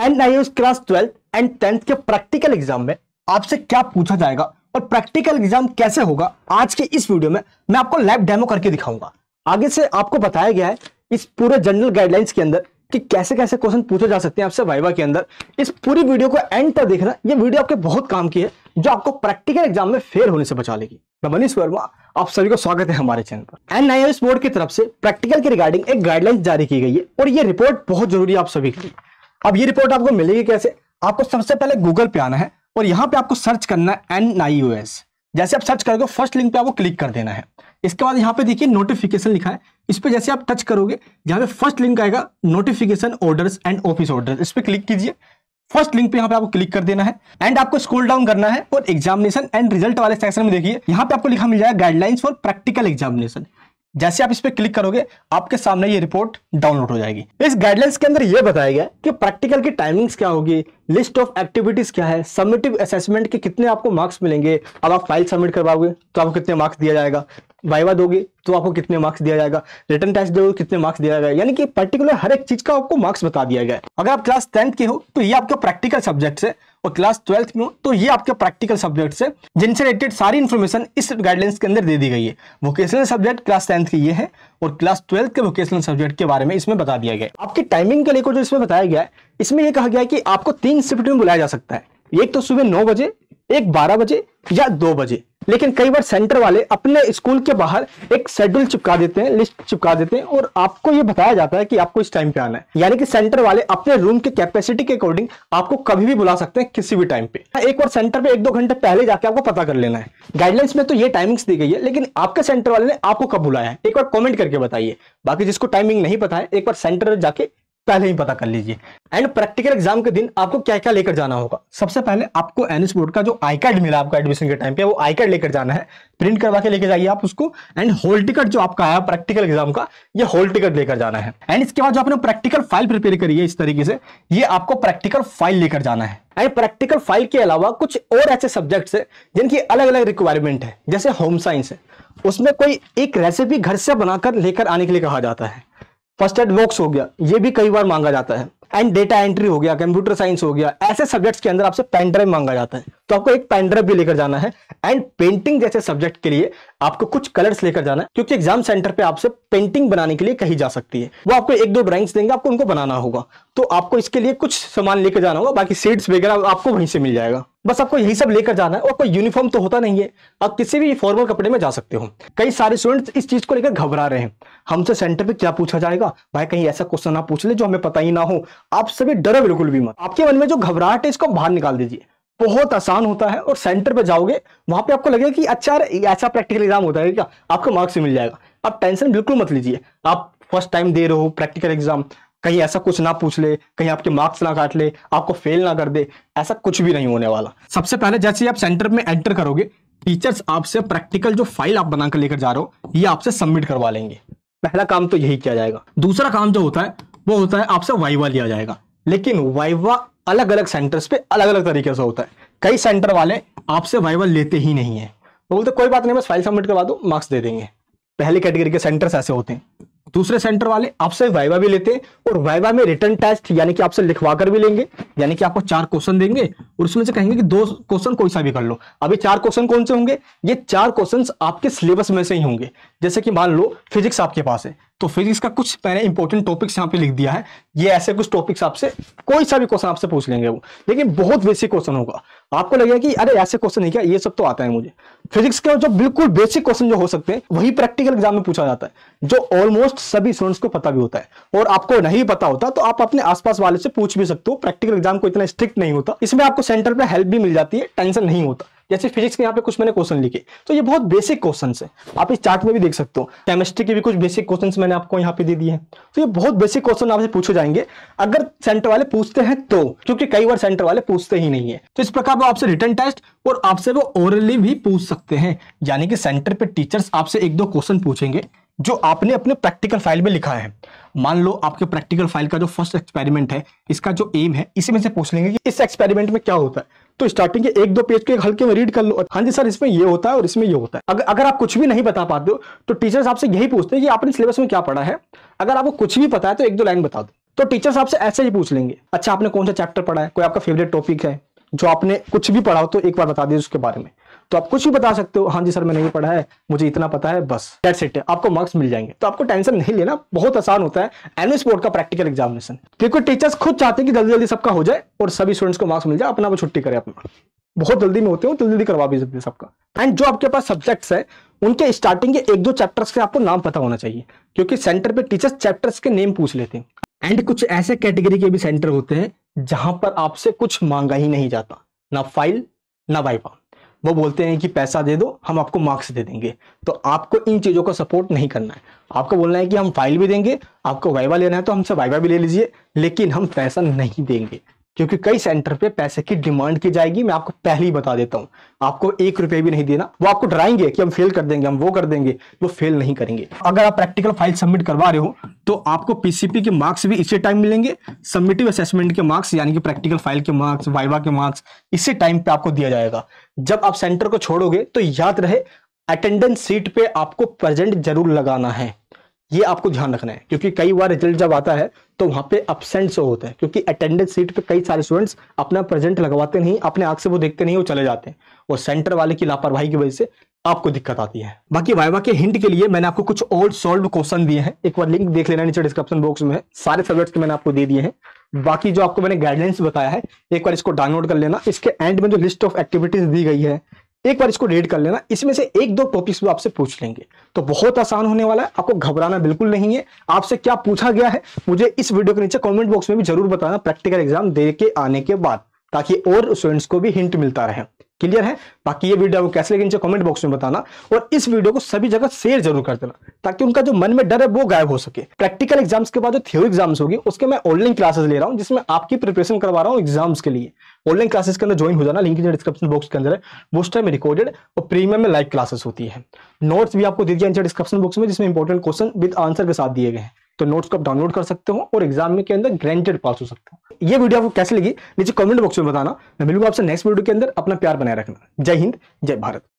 and I class twelfth and tenth के practical exam में आपसे क्या पूछा जाएगा और प्रैक्टिकल एग्जाम कैसे होगा आज के इस वीडियो में मैं आपको लैब डेमो करके दिखाऊंगा आगे से आपको बताया गया है इस पूरे जनरल गाइडलाइंस के अंदर कि कैसे कैसे क्वेश्चन पूछे जा सकते हैं आपसे वाइवा के अंदर इस पूरी वीडियो को एंड तक देखना ये वीडियो आपके बहुत काम की है जो आपको प्रैक्टिकल एग्जाम में फेल होने से बचा लेगी मैं मनीष वर्मा आप सभी को स्वागत है हमारे चैनल पर एन आई बोर्ड की तरफ से प्रैक्टिकल के रिगार्डिंग एक गाइडलाइंस जारी की गई है और ये रिपोर्ट बहुत जरूरी है आप सभी के लिए अब ये रिपोर्ट आपको मिलेगी कैसे आपको सबसे पहले गूगल पे आना है और यहाँ पे आपको सर्च करना है एन आई यू एस जैसे आप सर्च करोगे फर्स्ट लिंक पे आपको क्लिक कर देना है इसके बाद यहाँ पे देखिए नोटिफिकेशन लिखा है इस पर जैसे आप टच करोगे यहाँ पे फर्स्ट लिंक आएगा notification orders and office order इस पर क्लिक कीजिए फर्स्ट लिंक पे यहाँ पे आपको क्लिक कर देना है एंड आपको स्क्रॉल डाउन करना है और एग्जामिनेशन एंड रिजल्ट वाले सेक्शन में देखिए यहाँ पे आपको लिखा मिल जाएगा गाइडलाइंस फॉर प्रैक्टिकल एग्जामिनेशन जैसे आप इस पर क्लिक करोगे आपके सामने ये रिपोर्ट डाउनलोड हो जाएगी इस गाइडलाइंस के अंदर यह बताया गया कि प्रैक्टिकल की टाइमिंग्स क्या होगी लिस्ट ऑफ एक्टिविटीज क्या है सबमिटिव असेसमेंट के कितने आपको मार्क्स मिलेंगे अब आप फाइल सबमिट करवाओगे तो आपको कितने मार्क्स दिया जाएगा वाइवा दोगे तो आपको कितने मार्क्स दिया जाएगा रिटर्न टेस्ट दोगे कितने मार्क्स दिया जाएगा यानी कि पर्टिकुलर हर एक चीज का आपको मार्क्स बता दिया गया अगर आप क्लास टेंथ के हो तो ये आपके प्रैक्टिकल सब्जेक्ट है और क्लास ट्वेल्थ में हो तो ये आपके प्रैक्टिकल सब्जेक्ट है जिनसे रिलेटेड सारी इन्फॉर्मेशन इस गाइडलाइंस के अंदर दे दी गई है वोकेशनल सब्जेक्ट क्लास टेंथ के ये है और क्लास ट्वेल्थ के वोकेशनल सब्जेक्ट के बारे में इसमें बता दिया गया आपकी टाइमिंग के लेकर जो इसमें बताया गया है इसमें यह कहा गया है कि आपको तीन शिफ्ट में बुलाया जा सकता है एक तो सुबह नौ बजे एक बारह बजे या दो बजे लेकिन कई बार सेंटर वाले अपने स्कूल के बाहर एक शेड्यूल चिपका देते हैं लिस्ट चिपका देते हैं और आपको यह बताया जाता है कि आपको इस टाइम पे आना है यानी कि सेंटर वाले अपने रूम के कैपेसिटी के अकॉर्डिंग आपको कभी भी बुला सकते हैं किसी भी टाइम पे एक बार सेंटर पे एक दो घंटे पहले जाके आपको पता कर लेना है गाइडलाइंस में तो ये टाइमिंग्स दी गई है लेकिन आपके सेंटर वाले ने आपको कब बुलाया है एक बार कॉमेंट करके बताइए बाकी जिसको टाइमिंग नहीं पता है एक बार सेंटर जाके पहले ही पता कर लीजिए एंड प्रैक्टिकल एग्जाम के दिन आपको क्या क्या लेकर जाना होगा सबसे पहले आपको एनएस बोर्ड का जो आई कार्ड मिला आपका एडमिशन के टाइम पे वो आई कार्ड लेकर जाना है प्रिंट करवा के लेकर जाइए आप उसको एंड होल टिकट जो आपका आया प्रैक्टिकल एग्जाम का ये होल टिकट लेकर जाना है एंड इसके बाद जो आपने प्रैक्टिकल फाइल प्रिपेयर करी है इस तरीके से ये आपको प्रैक्टिकल फाइल लेकर जाना है एंड प्रैक्टिकल फाइल के अलावा कुछ और ऐसे सब्जेक्ट्स है जिनकी अलग अलग रिक्वायरमेंट है जैसे होम साइंस है उसमें कोई एक रेसिपी घर से बनाकर लेकर आने के लिए कहा जाता है फर्स्ट एड बॉक्स हो गया ये भी कई बार मांगा जाता है एंड डेटा एंट्री हो गया कंप्यूटर साइंस हो गया ऐसे सब्जेक्ट्स के अंदर आपसे पेन ड्राइव मांगा जाता है तो आपको एक पेनड्राइव भी लेकर जाना है एंड पेंटिंग जैसे सब्जेक्ट के लिए आपको कुछ कलर्स लेकर जाना है क्योंकि एग्जाम सेंटर पे आपसे पेंटिंग बनाने के लिए कही जा सकती है वो आपको एक दो ड्राइंग्स देंगे आपको उनको बनाना होगा तो आपको इसके लिए कुछ सामान लेकर जाना होगा बाकी सीड्स वगैरह आपको वहीं से मिल जाएगा बस आपको यही सब लेकर जाना है और कोई यूनिफॉर्म तो होता नहीं है आप किसी भी फॉर्मल कपड़े में जा सकते हो कई सारे स्टूडेंट्स इस चीज को लेकर घबरा रहे हैं हमसे सेंटर पे क्या पूछा जाएगा भाई कहीं ऐसा क्वेश्चन ना पूछ ले जो हमें पता ही ना हो आप सभी डरे बिल्कुल भी मत आपके मन में जो घबराहट है इसको बाहर निकाल दीजिए बहुत आसान होता है और सेंटर पे जाओगे वहां पे आपको लगेगा कि अच्छा यार ऐसा प्रैक्टिकल एग्जाम होता है क्या आपको मार्क्स भी मिल जाएगा आप टेंशन बिल्कुल मत लीजिए आप फर्स्ट टाइम दे रहे हो प्रैक्टिकल एग्जाम कहीं ऐसा कुछ ना पूछ ले कहीं आपके मार्क्स ना काट ले आपको फेल ना कर दे ऐसा कुछ भी नहीं होने वाला सबसे पहले जैसे आप सेंटर में एंटर करोगे टीचर्स आपसे प्रैक्टिकल जो फाइल आप बनाकर लेकर जा रहे हो ये आपसे सबमिट करवा लेंगे पहला काम तो यही किया जाएगा दूसरा काम जो होता है वो होता है आपसे वाइवा लिया जाएगा लेकिन वाइवा अलग अलग सेंटर्स पे अलग अलग तरीके से होता है कई सेंटर वाले आपसे वाइवल लेते ही नहीं है तो बोलते कोई बात नहीं बस फाइल सबमिट करवा दो मार्क्स दे देंगे पहले कैटेगरी के सेंटर्स ऐसे होते हैं दूसरे सेंटर वाले आपसे वाइवा भी लेते हैं और वाइवा में रिटर्न टेस्ट यानी कि आपसे लिखवा कर भी लेंगे यानी कि आपको चार क्वेश्चन देंगे और उसमें से कहेंगे कि दो क्वेश्चन कोई सा भी कर लो अभी चार क्वेश्चन कौन से होंगे ये चार क्वेश्चंस आपके सिलेबस में से ही होंगे जैसे कि मान लो फिजिक्स आपके पास है तो फिजिक्स का कुछ मैंने इंपॉर्टेंट टॉपिक्स यहाँ पे लिख दिया है ये ऐसे कुछ टॉपिक्स आपसे कोई सा भी क्वेश्चन आपसे पूछ लेंगे वो लेकिन बहुत बेसिक क्वेश्चन होगा आपको लगेगा कि अरे ऐसे क्वेश्चन नहीं क्या ये सब तो आता है मुझे फिजिक्स के जो बिल्कुल बेसिक क्वेश्चन जो हो सकते हैं वही प्रैक्टिकल एग्जाम में पूछा जाता है जो ऑलमोस्ट सभी स्टूडेंट्स को पता भी होता है और आपको नहीं पता होता तो आप अपने आसपास वाले से पूछ भी सकते हो प्रैक्टिकल एग्जाम को इतना स्ट्रिक्ट नहीं होता इसमें आपको सेंटर पर हेल्प भी मिल जाती है टेंशन नहीं होता जैसे फिजिक्स के यहाँ पे कुछ मैंने क्वेश्चन लिखे तो ये बहुत बेसिक क्वेश्चन है आप इस चार्ट में भी देख सकते हो केमिस्ट्री के भी कुछ बेसिक क्वेश्चन मैंने आपको यहाँ पे दे दिए हैं तो ये बहुत बेसिक क्वेश्चन आपसे पूछे जाएंगे अगर सेंटर वाले पूछते हैं तो क्योंकि कई बार सेंटर वाले पूछते ही नहीं है तो इस प्रकार वो आपसे रिटर्न टेस्ट और आपसे वो ओरली भी पूछ सकते हैं यानी कि सेंटर पे टीचर्स आपसे एक दो क्वेश्चन पूछेंगे जो आपने अपने प्रैक्टिकल फाइल में लिखा है मान लो आपके प्रैक्टिकल फाइल का जो फर्स्ट एक्सपेरिमेंट है इसका जो एम है इसी में से पूछ लेंगे कि इस एक्सपेरिमेंट में क्या होता है तो स्टार्टिंग के एक दो पेज को एक हल्के में रीड कर लो हाँ जी सर इसमें ये होता है और इसमें ये होता है अगर अगर आप कुछ भी नहीं बता पाते हो तो टीचर्स आपसे यही पूछते हैं कि आपने सिलेबस में क्या पढ़ा है अगर आपको कुछ भी पता है तो एक दो लाइन बता दो तो टीचर्स आपसे ऐसे ही पूछ लेंगे अच्छा आपने कौन सा चैप्टर पढ़ा है कोई आपका फेवरेट टॉपिक है जो आपने कुछ भी पढ़ा हो तो एक बार बता दीजिए उसके बारे में तो आप कुछ भी बता सकते हो हाँ जी सर मैंने ये पढ़ा है मुझे इतना पता है बस डेट्स इट आपको मार्क्स मिल जाएंगे तो आपको टेंशन नहीं लेना बहुत आसान होता है एनुअल बोर्ड का प्रैक्टिकल एग्जामिनेशन क्योंकि टीचर्स खुद चाहते हैं कि जल्दी जल्दी सबका हो जाए और सभी स्टूडेंट्स को मार्क्स मिल जाए अपना वो छुट्टी करे अपना बहुत जल्दी में होते हो जल्दी जल्दी करवा भी सकते सबका एंड जो आपके पास सब्जेक्ट्स है उनके स्टार्टिंग के एक दो चैप्टर्स के आपको नाम पता होना चाहिए क्योंकि सेंटर पे टीचर्स चैप्टर्स के नेम पूछ लेते हैं एंड कुछ ऐसे कैटेगरी के भी सेंटर होते हैं जहां पर आपसे कुछ मांगा ही नहीं जाता ना फाइल ना वाइफा वो बोलते हैं कि पैसा दे दो हम आपको मार्क्स दे देंगे तो आपको इन चीज़ों को सपोर्ट नहीं करना है आपको बोलना है कि हम फाइल भी देंगे आपको वाइवा लेना है तो हमसे वाइवा भी ले लीजिए लेकिन हम पैसा नहीं देंगे क्योंकि कई सेंटर पे पैसे की डिमांड की जाएगी मैं आपको पहले ही बता देता हूं आपको एक रुपये भी नहीं देना वो आपको डराएंगे कि हम फेल कर देंगे हम वो कर देंगे वो फेल नहीं करेंगे अगर आप प्रैक्टिकल फाइल सबमिट करवा रहे हो तो आपको पीसीपी के मार्क्स भी इसी टाइम मिलेंगे सबमिटिव असेसमेंट के मार्क्स यानी कि प्रैक्टिकल फाइल के मार्क्स वाइवा के मार्क्स इसी टाइम पे आपको दिया जाएगा जब आप सेंटर को छोड़ोगे तो याद रहे अटेंडेंस सीट पे आपको प्रेजेंट जरूर लगाना है ये आपको ध्यान रखना है क्योंकि कई बार रिजल्ट जब आता है तो वहाँ पे अपसेंट शो होते हैं क्योंकि अटेंडेंस सीट पे कई सारे स्टूडेंट्स अपना प्रेजेंट लगवाते नहीं अपने आँख से वो देखते नहीं वो चले जाते हैं वो सेंटर वाले की लापरवाही की वजह से आपको दिक्कत आती है बाकी वाइवा के हिंट के लिए मैंने आपको कुछ ओल्ड सॉल्व क्वेश्चन दिए हैं एक बार लिंक देख लेना नीचे डिस्क्रिप्शन बॉक्स में सारे सब्जेक्ट मैंने आपको दे दिए हैं बाकी जो आपको मैंने गाइडलाइंस बताया है एक बार इसको डाउनलोड कर लेना इसके एंड में जो लिस्ट ऑफ एक्टिविटीज दी गई है एक बार इसको रीड कर लेना इसमें से एक दो टॉपिक्स भी आपसे पूछ लेंगे तो बहुत आसान होने वाला है आपको घबराना बिल्कुल नहीं है आपसे क्या पूछा गया है मुझे इस वीडियो के नीचे कमेंट बॉक्स में भी जरूर बताना प्रैक्टिकल एग्जाम दे के आने के बाद ताकि और स्टूडेंट्स को भी हिंट मिलता रहे क्लियर है बाकी ये वीडियो आपको कैसे लगे नीचे कमेंट बॉक्स में बताना और इस वीडियो को सभी जगह शेयर जरूर कर देना ताकि उनका जो मन में डर है वो गायब हो सके प्रैक्टिकल एग्जाम्स के बाद जो थ्योरी एग्जाम्स होगी उसके मैं ऑनलाइन क्लासेस ले रहा हूँ जिसमें आपकी प्रिपरेशन करवा रहा हूँ एग्जाम्स के लिए ऑनलाइन क्लासेस के अंदर ज्वाइन हो जाना लिंक डिस्क्रिप्शन बॉक्स के अंदर है मोस्ट टाइम रिकॉर्डेड और प्रीमियम में लाइव क्लासेस होती है नोट्स भी आपको दे दिया डिस्क्रिप्शन बॉक्स में जिसमें इंपॉर्टेंट क्वेश्चन विद आंसर के साथ दिए गए हैं तो नोट्स को आप डाउनलोड कर सकते हो और एग्जाम के अंदर ग्रांटेड पास हो सकते हो ये वीडियो आपको कैसे लगी नीचे कमेंट बॉक्स में बताना मैं मिलूंगा आपसे नेक्स्ट वीडियो के अंदर अपना प्यार बनाए रखना जय हिंद जय भारत